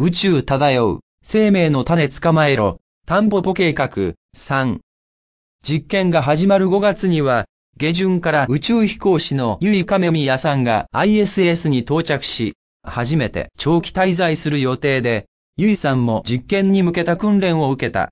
宇宙漂う、生命の種捕まえろ、田んぼポ計画、3。実験が始まる5月には、下旬から宇宙飛行士のカメミヤさんが ISS に到着し、初めて長期滞在する予定で、ユイさんも実験に向けた訓練を受けた。